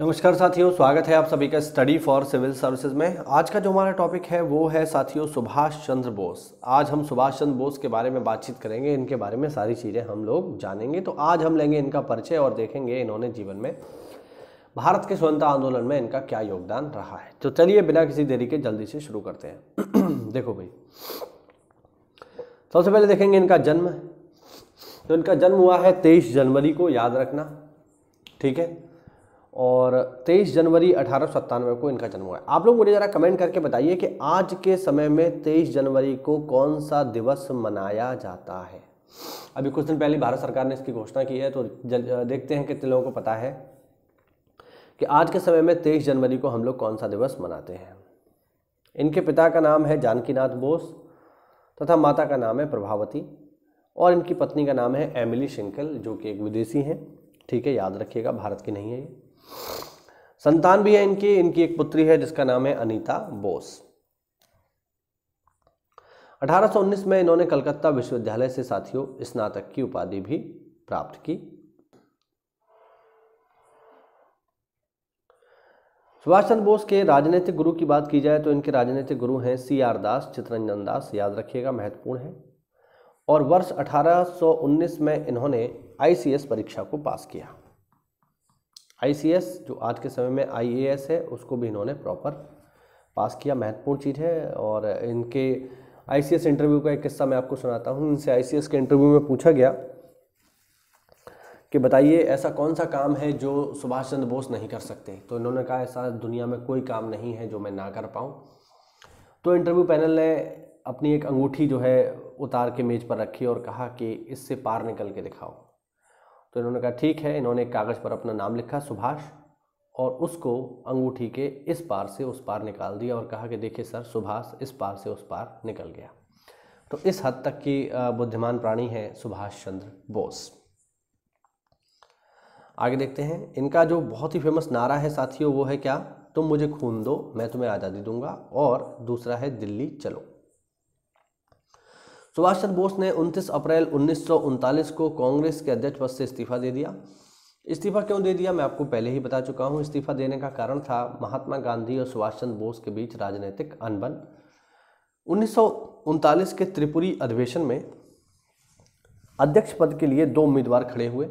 नमस्कार साथियों स्वागत है आप सभी का स्टडी फॉर सिविल सर्विसेज में आज का जो हमारा टॉपिक है वो है साथियों सुभाष चंद्र बोस आज हम सुभाष चंद्र बोस के बारे में बातचीत करेंगे इनके बारे में सारी चीज़ें हम लोग जानेंगे तो आज हम लेंगे इनका परिचय और देखेंगे इन्होंने जीवन में भारत के स्वतंत्रता आंदोलन में इनका क्या योगदान रहा है तो चलिए बिना किसी देरी के जल्दी से शुरू करते हैं देखो भाई सबसे पहले देखेंगे इनका जन्म तो इनका जन्म हुआ है तेईस जनवरी को याद रखना ठीक है और 23 जनवरी अठारह को इनका जन्म हुआ है आप लोग मुझे ज़रा कमेंट करके बताइए कि आज के समय में 23 जनवरी को कौन सा दिवस मनाया जाता है अभी कुछ दिन पहले भारत सरकार ने इसकी घोषणा की है तो देखते हैं कितने लोगों को पता है कि आज के समय में 23 जनवरी को हम लोग कौन सा दिवस मनाते हैं इनके पिता का नाम है जानकी बोस तथा माता का नाम है प्रभावती और इनकी पत्नी का नाम है एमिली शिंकल जो कि एक विदेशी हैं ठीक है याद रखिएगा भारत की नहीं है ये संतान भी है इनकी इनकी एक पुत्री है जिसका नाम है अनीता बोस 1819 में इन्होंने कलकत्ता विश्वविद्यालय से साथियों स्नातक की उपाधि भी प्राप्त की सुभाष चंद्र बोस के राजनीतिक गुरु की बात की जाए तो इनके राजनीतिक गुरु हैं सी आर दास चित्रंजन दास याद रखिएगा महत्वपूर्ण है और वर्ष 1819 में इन्होंने आईसीएस परीक्षा को पास किया आईसीएस जो आज के समय में आईएएस है उसको भी इन्होंने प्रॉपर पास किया महत्वपूर्ण चीज़ है और इनके आईसीएस इंटरव्यू का एक किस्सा मैं आपको सुनाता हूँ इनसे आईसीएस के इंटरव्यू में पूछा गया कि बताइए ऐसा कौन सा काम है जो सुभाष चंद्र बोस नहीं कर सकते तो इन्होंने कहा ऐसा दुनिया में कोई काम नहीं है जो मैं ना कर पाऊँ तो इंटरव्यू पैनल ने अपनी एक अंगूठी जो है उतार के मेज़ पर रखी और कहा कि इससे पार निकल के दिखाओ तो इन्होंने कहा ठीक है इन्होंने कागज़ पर अपना नाम लिखा सुभाष और उसको अंगूठी के इस पार से उस पार निकाल दिया और कहा कि देखिए सर सुभाष इस पार से उस पार निकल गया तो इस हद तक की बुद्धिमान प्राणी है सुभाष चंद्र बोस आगे देखते हैं इनका जो बहुत ही फेमस नारा है साथियों वो है क्या तुम मुझे खून दो मैं तुम्हें आज़ादी दूंगा और दूसरा है दिल्ली चलो सुभाष चंद्र बोस ने 29 अप्रैल उन्नीस को कांग्रेस के अध्यक्ष पद से इस्तीफा दे दिया इस्तीफा क्यों दे दिया मैं आपको पहले ही बता चुका हूँ इस्तीफा देने का कारण था महात्मा गांधी और सुभाष चंद्र बोस के बीच राजनीतिक अनबन उन्नीस के त्रिपुरी अधिवेशन में अध्यक्ष पद के लिए दो उम्मीदवार खड़े हुए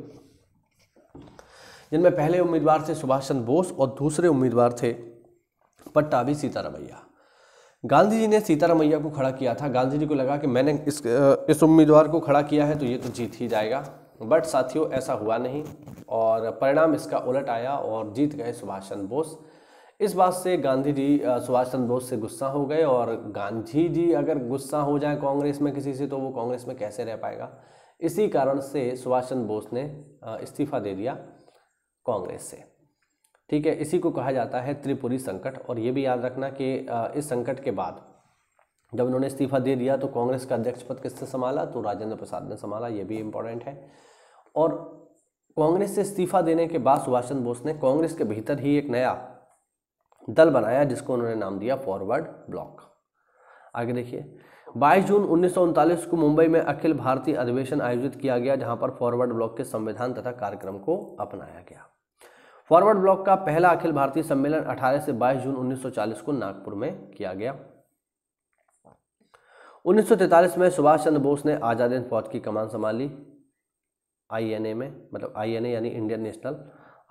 जिनमें पहले उम्मीदवार थे सुभाष चंद्र बोस और दूसरे उम्मीदवार थे पट्टाभी सीतारमैया गांधी जी ने सीतारामैया को खड़ा किया था गांधी जी को लगा कि मैंने इस इस उम्मीदवार को खड़ा किया है तो ये तो जीत ही जाएगा बट साथियों ऐसा हुआ नहीं और परिणाम इसका उलट आया और जीत गए सुभाष चंद्र बोस इस बात से गांधी जी सुभाष चंद्र बोस से गुस्सा हो गए और गांधी जी अगर गुस्सा हो जाए कांग्रेस में किसी से तो वो कांग्रेस में कैसे रह पाएगा इसी कारण से सुभाष चंद्र बोस ने इस्तीफा दे दिया कांग्रेस से ठीक है इसी को कहा जाता है त्रिपुरी संकट और ये भी याद रखना कि इस संकट के बाद जब उन्होंने इस्तीफा दे दिया तो कांग्रेस का अध्यक्ष पद किसने संभाला तो राजेंद्र प्रसाद ने संभाला ये भी इम्पोर्टेंट है और कांग्रेस से इस्तीफा देने के बाद सुभाष चंद्र बोस ने कांग्रेस के भीतर ही एक नया दल बनाया जिसको उन्होंने नाम दिया फॉरवर्ड ब्लॉक आगे देखिए 22 जून उन्नीस को मुंबई में अखिल भारतीय अधिवेशन आयोजित किया गया जहां पर फॉरवर्ड ब्लॉक के संविधान तथा कार्यक्रम को अपनाया गया फॉरवर्ड ब्लॉक का पहला अखिल भारतीय सम्मेलन 18 से 22 जून 1940 को नागपुर में किया गया 1943 में सुभाष चंद्र बोस ने आज़ाद हिंद फौज की कमान संभाली आईएनए में मतलब आईएनए यानी इंडियन नेशनल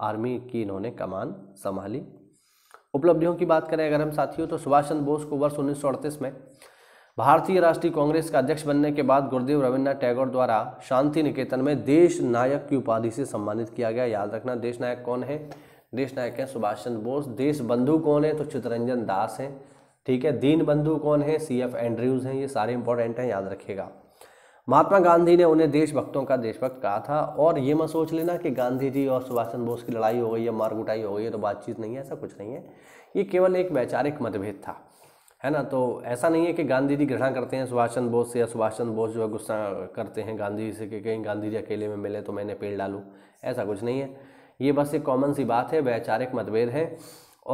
आर्मी की इन्होंने कमान संभाली उपलब्धियों की बात करें अगर हम साथियों तो सुभाष चंद्र बोस को वर्ष उन्नीस में भारतीय राष्ट्रीय कांग्रेस का अध्यक्ष बनने के बाद गुरुदेव रविन्द्रनाथ टैगोर द्वारा शांति निकेतन में देश नायक की उपाधि से सम्मानित किया गया याद रखना देश नायक कौन है देश नायक हैं सुभाष चंद्र बोस देश बंधु कौन है तो चितरंजन दास हैं ठीक है दीन बंधु कौन है सी एफ एंड्रयूज़ हैं ये सारे इंपॉर्टेंट हैं याद रखिएगा महात्मा गांधी ने उन्हें देशभक्तों का देशभक्त कहा था और ये मत सोच लेना कि गांधी जी और सुभाष चंद्र बोस की लड़ाई हो गई है कुटाई हो गई है तो बातचीत नहीं है ऐसा कुछ नहीं है ये केवल एक वैचारिक मतभेद था है ना तो ऐसा नहीं है कि गांधी जी घृणा करते हैं सुभाष चंद्र बोस से या सुभाष चंद्र बोस जो है गुस्सा करते हैं गांधी जी से कि कहीं गांधी जी अकेले में मिले तो मैंने पेड़ डालूँ ऐसा कुछ नहीं है ये बस एक कॉमन सी बात है वैचारिक मतभेद है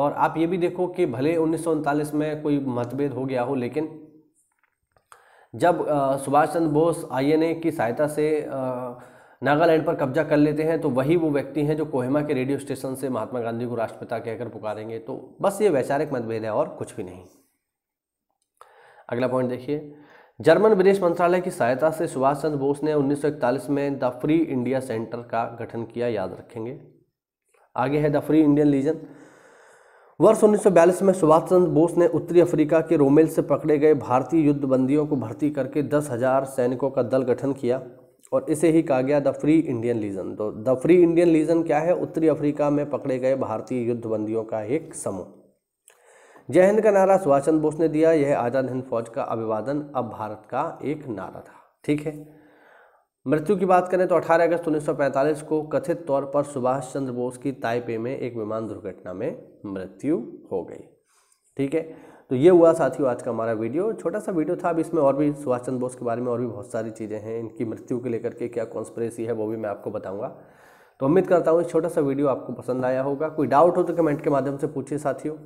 और आप ये भी देखो कि भले उन्नीस में कोई मतभेद हो गया हो लेकिन जब सुभाष चंद्र बोस आईएनए की सहायता से नागालैंड पर कब्जा कर लेते हैं तो वही वो व्यक्ति हैं जो कोहिमा के रेडियो स्टेशन से महात्मा गांधी को राष्ट्रपिता कहकर पुकारेंगे तो बस ये वैचारिक मतभेद है और कुछ भी नहीं अगला पॉइंट देखिए जर्मन विदेश मंत्रालय की सहायता से सुभाष चंद्र बोस ने 1941 में द फ्री इंडिया सेंटर का गठन किया याद रखेंगे आगे है द फ्री इंडियन लीजन वर्ष 1942 में सुभाष चंद्र बोस ने उत्तरी अफ्रीका के रोमेल से पकड़े गए भारतीय युद्धबंदियों को भर्ती करके दस हजार सैनिकों का दल गठन किया और इसे ही कहा गया द फ्री इंडियन लीजन तो द फ्री इंडियन लीजन क्या है उत्तरी अफ्रीका में पकड़े गए भारतीय युद्धबंदियों का एक समूह जय हिंद का नारा सुभाष चंद्र बोस ने दिया यह आज़ाद हिंद फौज का अभिवादन अब भारत का एक नारा था ठीक है मृत्यु की बात करें तो 18 अगस्त 1945 को कथित तौर पर सुभाष चंद्र बोस की ताइपे में एक विमान दुर्घटना में मृत्यु हो गई ठीक है तो ये हुआ साथियों आज का हमारा वीडियो छोटा सा वीडियो था अब इसमें और भी सुभाष चंद्र बोस के बारे में और भी बहुत सारी चीज़ें हैं इनकी मृत्यु के लेकर के क्या कॉन्स्परेसी है वो भी मैं आपको बताऊंगा तो उम्मीद करता हूँ छोटा सा वीडियो आपको पसंद आया होगा कोई डाउट हो तो कमेंट के माध्यम से पूछिए साथियों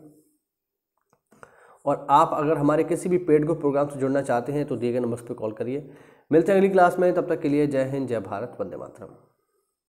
और आप अगर हमारे किसी भी पेड ग्रुप प्रोग्राम से जुड़ना चाहते हैं तो दिए गए नंबर पर कॉल करिए मिलते हैं अगली क्लास में तब तक के लिए जय हिंद जय भारत वंदे मातरम